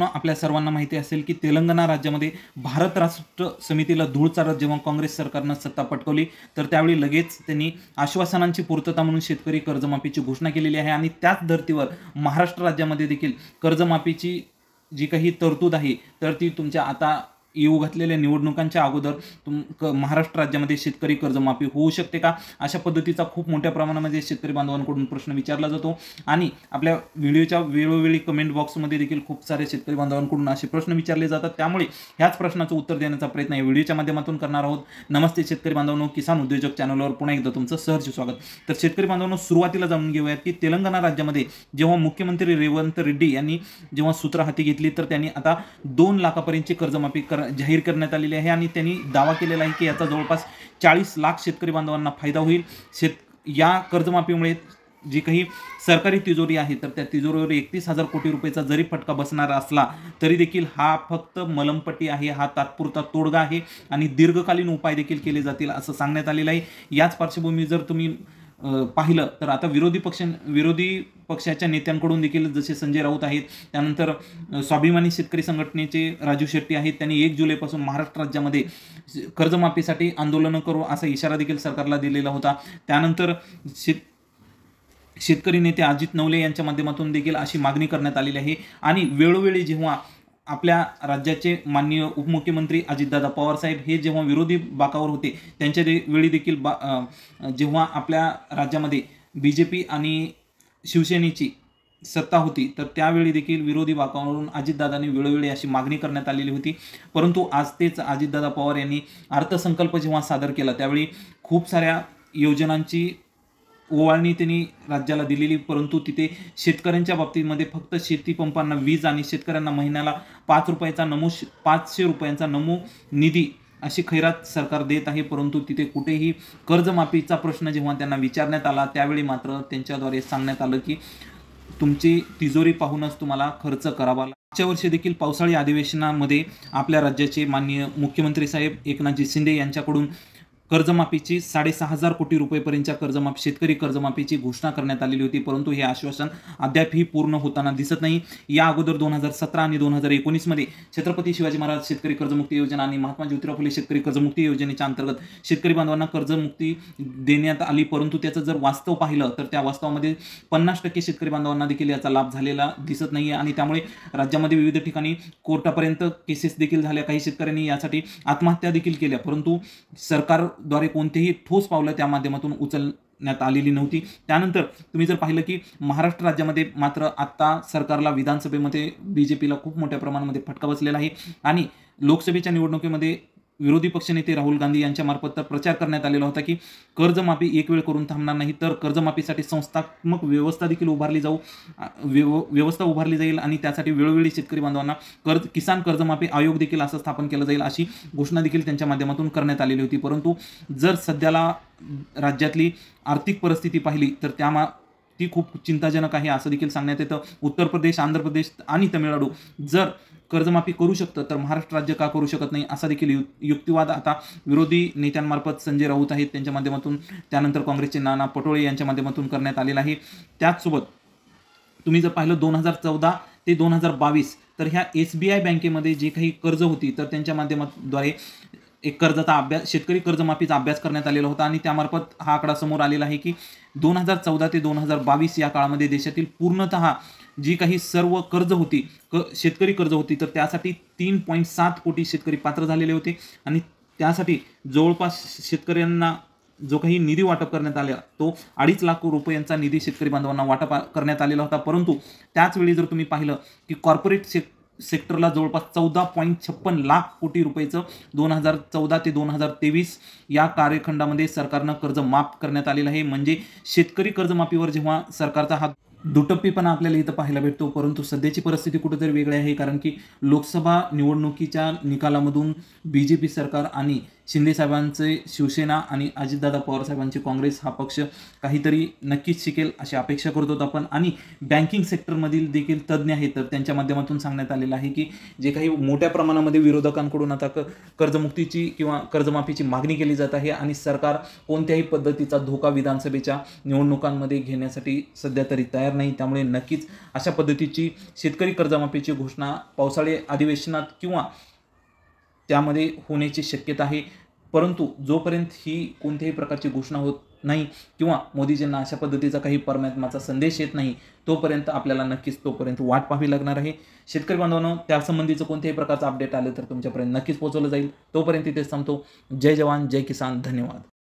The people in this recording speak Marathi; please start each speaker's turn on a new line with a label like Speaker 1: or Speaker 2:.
Speaker 1: आपल्या सर्वांना माहिती असेल की तेलंगणा राज्यामध्ये भारत राष्ट्र समितीला धूळ चारत जेव्हा काँग्रेस सरकारनं सत्ता पटकवली तर त्यावेळी लगेच त्यांनी आश्वासनांची पूर्तता म्हणून शेतकरी कर्जमाफीची घोषणा केलेली आहे आणि त्याच धर्तीवर महाराष्ट्र राज्यामध्ये देखील कर्जमाफीची जी काही तरतूद आहे तर ती तुमच्या आता येऊ घातलेल्या निवडणुकांच्या अगोदर तुम क महाराष्ट्र राज्यामध्ये शेतकरी कर्जमाफी होऊ शकते का अशा पद्धतीचा खूप मोठ्या प्रमाणामध्ये शेतकरी बांधवांकडून प्रश्न विचारला जातो आणि आपल्या व्हिडिओच्या वेळोवेळी कमेंट बॉक्समध्ये देखील खूप सारे शेतकरी बांधवांकडून असे प्रश्न विचारले जातात त्यामुळे ह्याच प्रश्नाचं उत्तर देण्याचा प्रयत्न या व्हिडिओच्या माध्यमातून करणार आहोत नमस्ते शेतकरी बांधवांनो किसान उद्योजक चॅनलवर पुन्हा एकदा तुमचं सहर्ष स्वागत तर शेतकरी बांधवांनो सुरुवातीला जाणून घेऊयात की तेलंगणा राज्यामध्ये जेव्हा मुख्यमंत्री रेवंत रेड्डी यांनी जेव्हा सूत्र हाती घेतली तर त्यांनी आता दोन लाखापर्यंतची कर्जमाफी कर जाहीर करण्यात आलेली आहे आणि त्यांनी दावा केलेला आहे की याचा जवळपास चाळीस लाख शेतकरी बांधवांना फायदा होईल शेत या कर्जमाफीमुळे जी काही सरकारी तिजोरी आहे तर त्या तिजोरीवर एकतीस हजार कोटी रुपयेचा जरी फटका बसणारा असला तरी देखील हा फक्त मलमपट्टी आहे हा तात्पुरता तोडगा आहे आणि दीर्घकालीन उपाय देखील केले जातील असं सांगण्यात आलेलं आहे याच पार्श्वभूमी जर तुम्ही पाहिलं तर आता विरोधी पक्ष विरोधी पक्षाच्या नेत्यांकडून देखील जसे संजय राऊत आहेत त्यानंतर स्वाभिमानी शेतकरी संघटनेचे राजू शेट्टी आहेत त्यांनी एक जुलैपासून महाराष्ट्र राज्यामध्ये कर्जमाफीसाठी आंदोलनं करू असा इशारा देखील सरकारला दिलेला होता त्यानंतर शेत शेतकरी नेते अजित नवले यांच्या माध्यमातून देखील अशी मागणी करण्यात आलेली आहे आणि वेळोवेळी जेव्हा आपल्या राज्याचे माननीय उपमुख्यमंत्री अजितदादा पवारसाहेब हे जेव्हा विरोधी बाकावर होते त्यांच्या दे वेळी देखील बा जेव्हा आपल्या राज्यामध्ये बी जे पी आणि शिवसेनेची सत्ता होती तर त्यावेळी देखील विरोधी बाकावरून अजितदादांनी वेळोवेळी अशी मागणी करण्यात आलेली होती परंतु आज तेच अजितदादा पवार यांनी अर्थसंकल्प जेव्हा सादर केला त्यावेळी खूप साऱ्या योजनांची ओवाळणी त्यांनी राज्याला दिलेली परंतु तिथे शेतकऱ्यांच्या बाबतीमध्ये फक्त शेती पंपांना वीज आणि शेतकऱ्यांना महिन्याला पाच रुपयाचा नमो पाचशे रुपयांचा नमो निधी अशी खैरात सरकार देत आहे परंतु तिथे कुठेही कर्जमाफीचा प्रश्न जेव्हा त्यांना विचारण्यात आला त्यावेळी मात्र त्यांच्याद्वारे सांगण्यात आलं की तुमची तिजोरी पाहूनच तुम्हाला खर्च करावा मागच्या वर्षी देखील पावसाळी अधिवेशनामध्ये आपल्या राज्याचे माननीय मुख्यमंत्री साहेब एकनाथजी शिंदे यांच्याकडून कर्जमाफीची साडेसहा हजार कोटी रुपयेपर्यंतच्या कर्जमाफी शेतकरी कर्जमाफीची घोषणा करण्यात आलेली होती परंतु हे आश्वासन अद्यापही पूर्ण होताना दिसत नाही या अगोदर दोन हजार सतरा आणि दोन हजार एकोणीसमध्ये छत्रपती शिवाजी महाराज शेतकरी कर्जमुक्ती योजना आणि महात्मा ज्योतिराव फुले शेतकरी कर्जमुक्ती योजनेच्या अंतर्गत शेतकरी बांधवांना कर्जमुक्ती देण्यात आली परंतु त्याचं जर वास्तव पाहिलं तर त्या वास्तवामध्ये पन्नास टक्के शेतकरी बांधवांना देखील याचा लाभ झालेला दिसत नाही आहे आणि त्यामुळे राज्यामध्ये विविध ठिकाणी कोर्टापर्यंत केसेस देखील झाल्या काही शेतकऱ्यांनी यासाठी आत्महत्या देखील केल्या परंतु सरकार द्वारे कोणतेही ठोस पावलं त्या माध्यमातून उचलण्यात आलेली नव्हती त्यानंतर तुम्ही जर पाहिलं की महाराष्ट्र राज्यामध्ये मात्र आत्ता सरकारला विधानसभेमध्ये बी जे पीला खूप मोठ्या प्रमाणामध्ये फटका बसलेला आहे आणि लोकसभेच्या निवडणुकीमध्ये विरोधी पक्षनेते राहुल गांधी यांच्यामार्फत तर प्रचार करण्यात आलेला होता की कर्जमाफी एक वेळ करून थांबणार नाही तर कर्जमाफीसाठी संस्थात्मक व्यवस्था देखील उभारली जाऊ व्यवस्था उभारली जाईल आणि त्यासाठी वेळोवेळी शेतकरी बांधवांना कर्ज किसान कर्जमाफी आयोग देखील असं स्थापन केलं जाईल अशी घोषणा देखील त्यांच्या माध्यमातून करण्यात आलेली होती परंतु जर सध्याला राज्यातली आर्थिक परिस्थिती पाहिली तर त्या ती खूप चिंताजनक आहे असं देखील सांगण्यात येतं उत्तर प्रदेश आंध्र प्रदेश आणि तमिळनाडू जर कर्जमाफी करू शकतं तर महाराष्ट्र राज्य का करू शकत नाही असा देखील युक्तिवाद आता विरोधी नेत्यांमार्फत संजय राऊत आहेत त्यांच्या माध्यमातून त्यानंतर काँग्रेसचे नाना पटोळे यांच्या माध्यमातून करण्यात आलेला आहे त्याचसोबत तुम्ही जर पाहिलं दोन हजार चौदा ते दोन हजार बावीस तर ह्या एस बी आय बँकेमध्ये जे काही कर्ज होती तर त्यांच्या माध्यमाद्वारे एक कर्जाचा अभ्यास शेतकरी कर्जमाफीचा अभ्यास करण्यात आलेला होता आणि त्यामार्फत हा आकडा समोर आलेला आहे की दोन हजार चौदा ते दोन हजार बावीस या काळामध्ये देशातील पूर्णतः जी काही सर्व कर्ज होती क शेतकरी कर्ज होती तर त्यासाठी तीन पॉईंट सात कोटी शेतकरी पात्र झालेले होते आणि त्यासाठी जवळपास शेतकऱ्यांना जो काही निधी वाटप करण्यात आला तो अडीच लाख रुपयांचा निधी शेतकरी बांधवांना वाटप करण्यात आलेला होता परंतु त्याचवेळी जर तुम्ही पाहिलं की कॉर्पोरेट शेत सेक्टरला जवळपास चौदा पॉईंट छप्पन लाख कोटी रुपयेचं दोन हजार चौदा ते दोन हजार तेवीस या कार्यखंडामध्ये सरकारनं कर्ज माफ करण्यात आलेलं आहे म्हणजे शेतकरी कर्जमाफीवर जेव्हा सरकारचा हा दुटप्पीपणा आपल्याला इथं पाहायला भेटतो परंतु सध्याची परिस्थिती कुठेतरी वेगळी आहे कारण की लोकसभा निवडणुकीच्या निकालामधून बी जे पी सरकार आणि शिंदेसाहेबांचे शिवसेना आणि अजितदादा साहेबांचे काँग्रेस हा पक्ष काहीतरी नक्कीच शिकेल अशी अपेक्षा करत आपण आणि बँकिंग सेक्टरमधील देखील तज्ज्ञ आहेत तर त्यांच्या माध्यमातून सांगण्यात आलेलं आहे की जे काही मोठ्या प्रमाणामध्ये विरोधकांकडून आता क कर्जमुक्तीची किंवा कर्जमाफीची मागणी केली जात आहे आणि सरकार कोणत्याही पद्धतीचा धोका विधानसभेच्या निवडणुकांमध्ये घेण्यासाठी सध्या तरी तयार नाही त्यामुळे नक्कीच अशा पद्धतीची शेतकरी कर्जमाफीची घोषणा पावसाळी अधिवेशनात किंवा त्यामध्ये होण्याची शक्यता आहे परंतु जोपर्यंत ही कोणत्याही प्रकारची घोषणा होत नाही किंवा मोदीजींना अशा पद्धतीचा काही परमात्माचा संदेश येत नाही तोपर्यंत आपल्याला नक्कीच तोपर्यंत वाट पाहावी लागणार आहे शेतकरी बांधवांनो त्यासंबंधीचं कोणत्याही प्रकारचं अपडेट आलं तर तुमच्यापर्यंत नक्कीच पोहोचवलं जाईल तोपर्यंत तिथेच थांबतो जय जवान जय किसान धन्यवाद